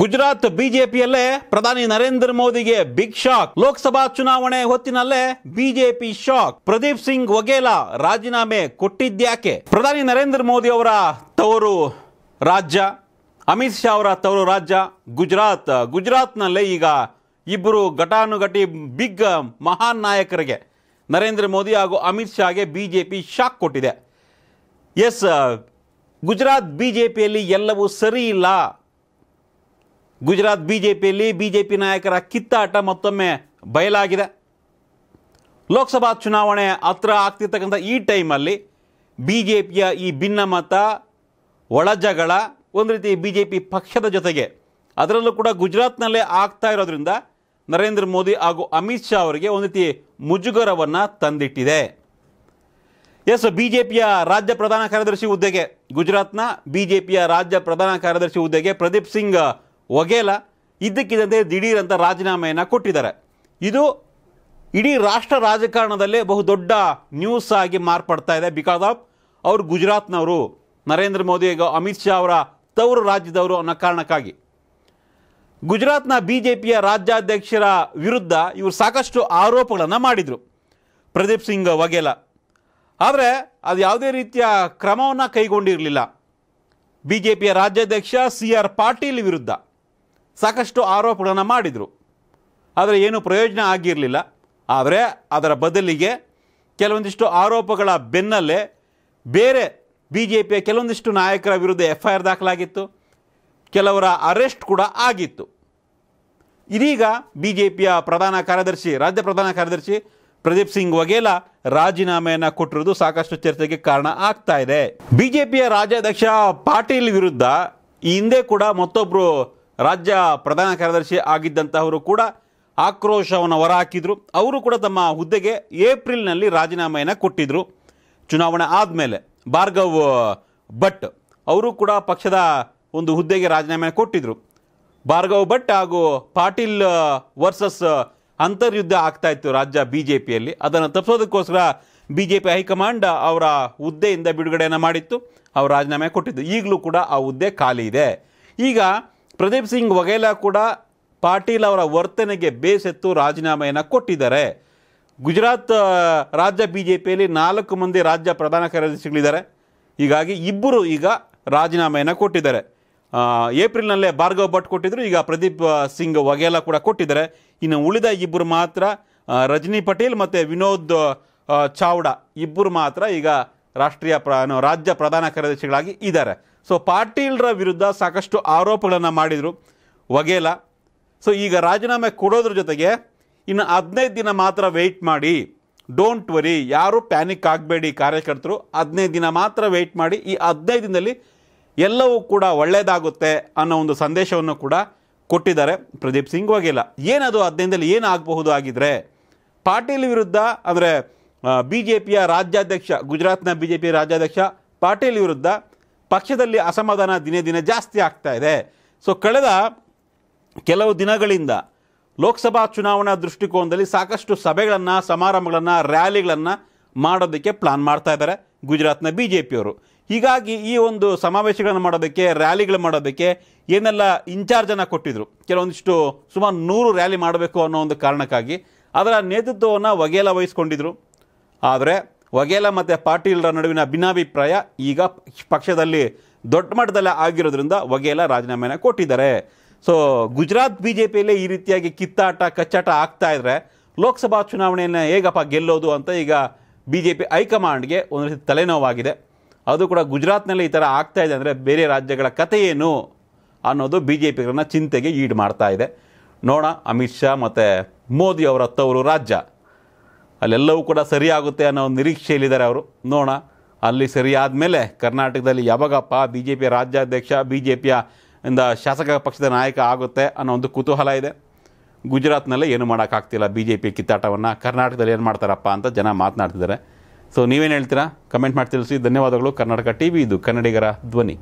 ಗುಜರಾತ್ ಬಿಜೆಪಿಯಲ್ಲೇ ಪ್ರಧಾನಿ ನರೇಂದ್ರ ಮೋದಿಗೆ big shock Lok Sabha ಚುನಾವಣೆ ಹೊತ್ತಿನಲ್ಲೇ ಬಿಜೆಪಿ ಶಾಕ್ ಪ್ರದೀಪ್ ಸಿಂಗ್ ವಘೇಲಾ ರಾಜೀನಾಮೆ ಕೊಟ್ಟಿದ್ಯಾಕೆ ಪ್ರಧಾನಿ ನರೇಂದ್ರ ಮೋದಿ ಅವರ ತವರು ರಾಜ್ಯ ಅಮಿತ್ ಶಾ ಅವರ ತವರು ರಾಜ್ಯ ಗುಜರಾತ್ ಗುಜರಾತ್ನಲ್ಲೇ ಈಗ ಇಬ್ಬರು ಘಟಾನುಘಟಿ ಬಿಗ್ ಮಹಾನ್ ನಾಯಕರಿಗೆ ನರೇಂದ್ರ ಮೋದಿ ಹಾಗೂ ಅಮಿತ್ ಶಾಗೆ ಬಿಜೆಪಿ ಶಾಕ್ ಕೊಟ್ಟಿದೆ ಎಸ್ ಗುಜರಾತ್ ಬಿಜೆಪಿಯಲ್ಲಿ ಎಲ್ಲವೂ ಸರಿ ಇಲ್ಲ ಗುಜರಾತ್ ಬಿ ಬಿ ಜೆ ಪಿಯಲ್ಲಿ ಜೆ ಪಿ ನಾಯಕರ ಕಿತ್ತಾಟ ಮತ್ತೊಮ್ಮೆ ಬಯಲಾಗಿದೆ ಲೋಕಸಭಾ ಚುನಾವಣೆ ಹತ್ರ ಆಗ್ತಿರ್ತಕ್ಕಂಥ ಈ ಟೈಮಲ್ಲಿ ಬಿ ಜೆ ಪಿಯ ಈ ಭಿನ್ನಮತ ಒಳಜಗಳ ಒಂದು ರೀತಿ ಬಿ ಜೆ ಪಿ ಪಕ್ಷದ ಜೊತೆಗೆ ಅದರಲ್ಲೂ ಕೂಡ ಗುಜರಾತ್ನಲ್ಲೇ ಆಗ್ತಾ ಇರೋದ್ರಿಂದ ನರೇಂದ್ರ ಮೋದಿ ಹಾಗೂ ಅಮಿತ್ ಶಾ ಅವರಿಗೆ ಒಂದು ರೀತಿ ಮುಜುಗರವನ್ನು ತಂದಿಟ್ಟಿದೆ ಎಸ್ ಬಿ ಜೆ ಪಿಯ ರಾಜ್ಯ ಪ್ರಧಾನ ಕಾರ್ಯದರ್ಶಿ ಹುದ್ದೆಗೆ ಗುಜರಾತ್ನ ಬಿ ಜೆ ಪಿಯ ರಾಜ್ಯ ಪ್ರಧಾನ ಕಾರ್ಯದರ್ಶಿ ಹುದ್ದೆಗೆ ಪ್ರದೀಪ್ ಸಿಂಗ್ ವಘೇಲಾ ಇದ್ದಕ್ಕಿದ್ದಂತೆ ದಿಢೀರಂತ ಅಂತ ರಾಜೀನಾಮೆಯನ್ನು ಕೊಟ್ಟಿದ್ದಾರೆ ಇದು ಇಡೀ ರಾಷ್ಟ್ರ ರಾಜಕಾರಣದಲ್ಲೇ ಬಹುದೊಡ್ಡ ನ್ಯೂಸ್ ಆಗಿ ಮಾರ್ಪಡ್ತಾ ಇದೆ ಬಿಕಾಸ್ ಆಫ್ ಅವರು ಗುಜರಾತ್ನವರು ನರೇಂದ್ರ ಮೋದಿ ಅಮಿತ್ ಶಾ ಅವರ ತವರು ರಾಜ್ಯದವರು ಅನ್ನೋ ಕಾರಣಕ್ಕಾಗಿ ಗುಜರಾತ್ನ ಬಿ ಜೆ ಪಿಯ ರಾಜ್ಯಾಧ್ಯಕ್ಷರ ವಿರುದ್ಧ ಇವರು ಸಾಕಷ್ಟು ಆರೋಪಗಳನ್ನು ಮಾಡಿದರು ಪ್ರದೀಪ್ ಸಿಂಗ್ ವಗೇಲ ಆದರೆ ಅದು ಯಾವುದೇ ರೀತಿಯ ಕ್ರಮವನ್ನು ಕೈಗೊಂಡಿರಲಿಲ್ಲ ಬಿ ಜೆ ಪಿಯ ರಾಜ್ಯಾಧ್ಯಕ್ಷ ಸಿ ಆರ್ ಪಾಟೀಲ್ ವಿರುದ್ಧ ಸಾಕಷ್ಟು ಆರೋಪಗಳನ್ನು ಮಾಡಿದರು ಆದರೆ ಏನೂ ಪ್ರಯೋಜನ ಆಗಿರಲಿಲ್ಲ ಆದರೆ ಅದರ ಬದಲಿಗೆ ಕೆಲವೊಂದಿಷ್ಟು ಆರೋಪಗಳ ಬೆನ್ನಲ್ಲೇ ಬೇರೆ ಬಿ ಜೆ ಪಿಯ ಕೆಲವೊಂದಿಷ್ಟು ನಾಯಕರ ವಿರುದ್ಧ ಎಫ್ ಐ ಆರ್ ದಾಖಲಾಗಿತ್ತು ಕೆಲವರ ಅರೆಸ್ಟ್ ಕೂಡ ಆಗಿತ್ತು ಇದೀಗ ಬಿ ಜೆ ಪಿಯ ಪ್ರಧಾನ ಕಾರ್ಯದರ್ಶಿ ರಾಜ್ಯ ಪ್ರಧಾನ ಕಾರ್ಯದರ್ಶಿ ಪ್ರದೀಪ್ ಸಿಂಗ್ ವಗೇಲ ರಾಜೀನಾಮೆಯನ್ನು ಕೊಟ್ಟಿರೋದು ಸಾಕಷ್ಟು ಚರ್ಚೆಗೆ ಕಾರಣ ಆಗ್ತಾ ಇದೆ ಬಿ ಜೆ ಪಿಯ ರಾಜ್ಯಾಧ್ಯಕ್ಷ ಪಾಟೀಲ್ ವಿರುದ್ಧ ಈ ಹಿಂದೆ ಕೂಡ ಮತ್ತೊಬ್ಬರು ರಾಜ್ಯ ಪ್ರಧಾನ ಕಾರ್ಯದರ್ಶಿ ಆಗಿದ್ದಂತಹವರು ಕೂಡ ಆಕ್ರೋಶವನ್ನು ಹೊರಹಾಕಿದರು ಅವರು ಕೂಡ ತಮ್ಮ ಹುದ್ದೆಗೆ ಏಪ್ರಿಲ್ನಲ್ಲಿ ರಾಜೀನಾಮೆಯನ್ನು ಕೊಟ್ಟಿದ್ದರು ಚುನಾವಣೆ ಆದಮೇಲೆ ಭಾರ್ಗವ್ ಭಟ್ ಅವರು ಕೂಡ ಪಕ್ಷದ ಒಂದು ಹುದ್ದೆಗೆ ರಾಜೀನಾಮೆ ಕೊಟ್ಟಿದ್ದರು ಭಾರ್ಗವ್ ಭಟ್ ಹಾಗೂ ಪಾಟೀಲ್ ವರ್ಸಸ್ ಅಂತರ್ಯುದ್ಧ ಆಗ್ತಾ ಇತ್ತು ರಾಜ್ಯ ಬಿ ಜೆ ಪಿಯಲ್ಲಿ ಅದನ್ನು ತಪ್ಪಿಸೋದಕ್ಕೋಸ್ಕರ ಬಿ ಜೆ ಪಿ ಹೈಕಮಾಂಡ್ ಅವರ ಹುದ್ದೆಯಿಂದ ಬಿಡುಗಡೆಯನ್ನು ಮಾಡಿತ್ತು ಅವರು ರಾಜೀನಾಮೆ ಕೊಟ್ಟಿದ್ದು ಈಗಲೂ ಕೂಡ ಆ ಹುದ್ದೆ ಖಾಲಿ ಇದೆ ಈಗ ಪ್ರದೀಪ್ ಸಿಂಗ್ ವಘೇಲಾ ಕೂಡ ಪಾಟೀಲ್ ಅವರ ವರ್ತನೆಗೆ ಬೇಸೆತ್ತು ರಾಜೀನಾಮೆಯನ್ನು ಕೊಟ್ಟಿದ್ದಾರೆ ಗುಜರಾತ್ ರಾಜ್ಯ ಬಿ ಜೆ ಪಿಯಲ್ಲಿ ನಾಲ್ಕು ಮಂದಿ ರಾಜ್ಯ ಪ್ರಧಾನ ಕಾರ್ಯದರ್ಶಿಗಳಿದ್ದಾರೆ ಹೀಗಾಗಿ ಇಬ್ಬರು ಈಗ ರಾಜೀನಾಮೆಯನ್ನು ಕೊಟ್ಟಿದ್ದಾರೆ ಏಪ್ರಿಲ್ನಲ್ಲೇ ಭಾರ್ಗವ್ ಭಟ್ ಕೊಟ್ಟಿದ್ದರು ಈಗ ಪ್ರದೀಪ್ ಸಿಂಗ್ ವಘೇಲಾ ಕೂಡ ಕೊಟ್ಟಿದ್ದಾರೆ ಇನ್ನು ಉಳಿದ ಇಬ್ಬರು ಮಾತ್ರ ರಜನಿ ಪಟೇಲ್ ಮತ್ತು ವಿನೋದ್ ಚಾವ್ಡಾ ಇಬ್ಬರು ಮಾತ್ರ ಈಗ ರಾಷ್ಟ್ರೀಯ ಪ್ರ ರಾಜ್ಯ ಪ್ರಧಾನ ಕಾರ್ಯದರ್ಶಿಗಳಾಗಿ ಇದ್ದಾರೆ ಸೊ ಪಾಟೀಲ್ರ ವಿರುದ್ಧ ಸಾಕಷ್ಟು ಆರೋಪಗಳನ್ನು ಮಾಡಿದರು ವಗೇಲ ಸೊ ಈಗ ರಾಜೀನಾಮೆ ಕೊಡೋದ್ರ ಜೊತೆಗೆ ಇನ್ನು ಹದಿನೈದು ದಿನ ಮಾತ್ರ ವೆಯ್ಟ್ ಮಾಡಿ ಡೋಂಟ್ ವರಿ ಯಾರೂ ಪ್ಯಾನಿಕ್ ಆಗಬೇಡಿ ಕಾರ್ಯಕರ್ತರು ಹದಿನೈದು ದಿನ ಮಾತ್ರ ವೆಯ್ಟ್ ಮಾಡಿ ಈ ಹದಿನೈದು ದಿನದಲ್ಲಿ ಎಲ್ಲವೂ ಕೂಡ ಒಳ್ಳೆಯದಾಗುತ್ತೆ ಅನ್ನೋ ಒಂದು ಸಂದೇಶವನ್ನು ಕೂಡ ಕೊಟ್ಟಿದ್ದಾರೆ ಪ್ರದೀಪ್ ಸಿಂಗ್ ವಗೇಲ ಏನದು ಹದಿನೈದಲ್ಲಿ ಏನಾಗಬಹುದು ಆಗಿದ್ರೆ ಪಾಟೀಲ್ ವಿರುದ್ಧ ಅಂದರೆ ಬಿ ಜೆ ಪಿಯ ರಾಜ್ಯಾಧ್ಯಕ್ಷ ಗುಜರಾತ್ನ ಬಿ ಜೆ ಪಿ ರಾಜ್ಯಾಧ್ಯಕ್ಷ ಪಾಟೀಲ್ ವಿರುದ್ಧ ಪಕ್ಷದಲ್ಲಿ ಅಸಮಾಧಾನ ದಿನೇ ದಿನೇ ಜಾಸ್ತಿ ಆಗ್ತಾ ಇದೆ ಸೊ ಕಳೆದ ಕೆಲವು ದಿನಗಳಿಂದ ಲೋಕಸಭಾ ಚುನಾವಣಾ ದೃಷ್ಟಿಕೋನದಲ್ಲಿ ಸಾಕಷ್ಟು ಸಭೆಗಳನ್ನು ಸಮಾರಂಭಗಳನ್ನು ರ್ಯಾಲಿಗಳನ್ನು ಮಾಡೋದಕ್ಕೆ ಪ್ಲಾನ್ ಮಾಡ್ತಾ ಇದ್ದಾರೆ ಗುಜರಾತ್ನ ಬಿ ಜೆ ಪಿಯವರು ಹೀಗಾಗಿ ಈ ಒಂದು ಸಮಾವೇಶಗಳನ್ನು ಮಾಡೋದಕ್ಕೆ ರ್ಯಾಲಿಗಳು ಮಾಡೋದಕ್ಕೆ ಏನೆಲ್ಲ ಇನ್ಚಾರ್ಜನ್ನು ಕೊಟ್ಟಿದ್ದರು ಕೆಲವೊಂದಿಷ್ಟು ಸುಮಾರು ನೂರು ರ್ಯಾಲಿ ಮಾಡಬೇಕು ಅನ್ನೋ ಒಂದು ಕಾರಣಕ್ಕಾಗಿ ಅದರ ನೇತೃತ್ವವನ್ನು ವಗೆಲ ವಹಿಸ್ಕೊಂಡಿದ್ರು ಆದರೆ ವಘೇಲಾ ಮತ್ತು ಪಾಟೀಲ್ರ ನಡುವಿನ ಭಿನ್ನಾಭಿಪ್ರಾಯ ಈಗ ಪಕ್ಷದಲ್ಲಿ ದೊಡ್ಡ ಮಟ್ಟದಲ್ಲೇ ಆಗಿರೋದ್ರಿಂದ ವಘೇಲಾ ರಾಜೀನಾಮೆನ ಕೊಟ್ಟಿದ್ದಾರೆ ಸೊ ಗುಜರಾತ್ ಬಿ ಜೆ ಪಿಯಲ್ಲೇ ಈ ರೀತಿಯಾಗಿ ಕಿತ್ತಾಟ ಕಚ್ಚಾಟ ಆಗ್ತಾ ಇದ್ದರೆ ಲೋಕಸಭಾ ಚುನಾವಣೆಯನ್ನು ಹೇಗಪ್ಪ ಗೆಲ್ಲೋದು ಅಂತ ಈಗ ಬಿ ಜೆ ಪಿ ಹೈಕಮಾಂಡ್ಗೆ ಒಂದು ರೀತಿ ತಲೆನೋವಾಗಿದೆ ಅದು ಕೂಡ ಗುಜರಾತ್ನಲ್ಲಿ ಈ ಥರ ಆಗ್ತಾ ಇದೆ ಅಂದರೆ ಬೇರೆ ರಾಜ್ಯಗಳ ಕಥೆ ಏನು ಅನ್ನೋದು ಬಿ ಜೆ ಪಿಗಳನ್ನ ಚಿಂತೆಗೆ ಈಡು ಮಾಡ್ತಾ ಇದೆ ನೋಡೋಣ ಅಮಿತ್ ಶಾ ಮತ್ತು ಮೋದಿ ಅವರ ತವರು ರಾಜ್ಯ ಅಲ್ಲೆಲ್ಲವೂ ಕೂಡ ಸರಿಯಾಗುತ್ತೆ ಅನ್ನೋ ಒಂದು ನಿರೀಕ್ಷೆಯಲ್ಲಿದ್ದಾರೆ ಅವರು ನೋಡೋಣ ಅಲ್ಲಿ ಸರಿಯಾದ ಮೇಲೆ ಕರ್ನಾಟಕದಲ್ಲಿ ಯಾವಾಗಪ್ಪ ಬಿ ಜೆ ಪಿಯ ರಾಜ್ಯಾಧ್ಯಕ್ಷ ಬಿ ಜೆ ಪಿಯ ಇಂದ ಶಾಸಕ ಪಕ್ಷದ ನಾಯಕ ಆಗುತ್ತೆ ಅನ್ನೋ ಒಂದು ಕುತೂಹಲ ಇದೆ ಗುಜರಾತ್ನಲ್ಲೇ ಏನು ಮಾಡೋಕ್ಕಾಗ್ತಿಲ್ಲ ಬಿ ಜೆ ಪಿ ಕಿತ್ತಾಟವನ್ನು ಕರ್ನಾಟಕದಲ್ಲಿ ಏನು ಮಾಡ್ತಾರಪ್ಪ ಅಂತ ಜನ ಮಾತನಾಡ್ತಿದ್ದಾರೆ ಸೊ ನೀವೇನು ಹೇಳ್ತೀರಾ ಕಮೆಂಟ್ ಮಾಡಿ ತಿಳಿಸಿ ಧನ್ಯವಾದಗಳು ಕರ್ನಾಟಕ ಟಿ ವಿ ಇದು ಕನ್ನಡಿಗರ ಧ್ವನಿ